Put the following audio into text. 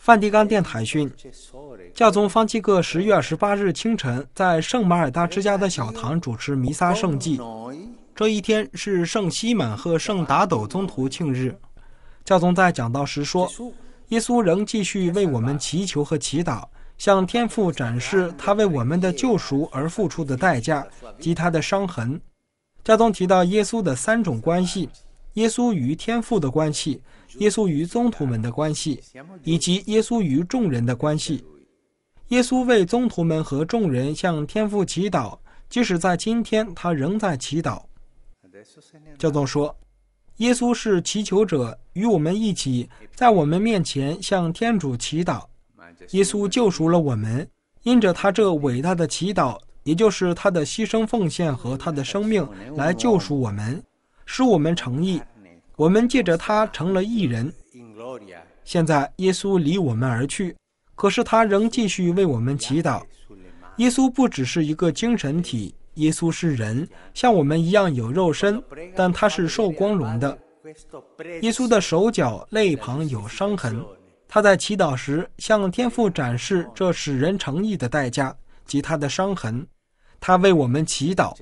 梵蒂冈电台讯，教宗方济各十月二十八日清晨在圣马尔大之家的小堂主持弥撒圣祭。这一天是圣西满和圣达斗宗徒庆日。教宗在讲道时说：“耶稣仍继续为我们祈求和祈祷，向天父展示他为我们的救赎而付出的代价及他的伤痕。”教宗提到耶稣的三种关系。耶稣与天父的关系，耶稣与宗徒们的关系，以及耶稣与众人的关系。耶稣为宗徒们和众人向天父祈祷，即使在今天，他仍在祈祷。教宗说：“耶稣是祈求者，与我们一起，在我们面前向天主祈祷。耶稣救赎了我们，因着他这伟大的祈祷，也就是他的牺牲奉献和他的生命，来救赎我们。”使我们诚意，我们借着他成了艺人。现在耶稣离我们而去，可是他仍继续为我们祈祷。耶稣不只是一个精神体，耶稣是人，像我们一样有肉身，但他是受光荣的。耶稣的手脚肋旁有伤痕，他在祈祷时向天父展示这使人诚意的代价及他的伤痕。他为我们祈祷。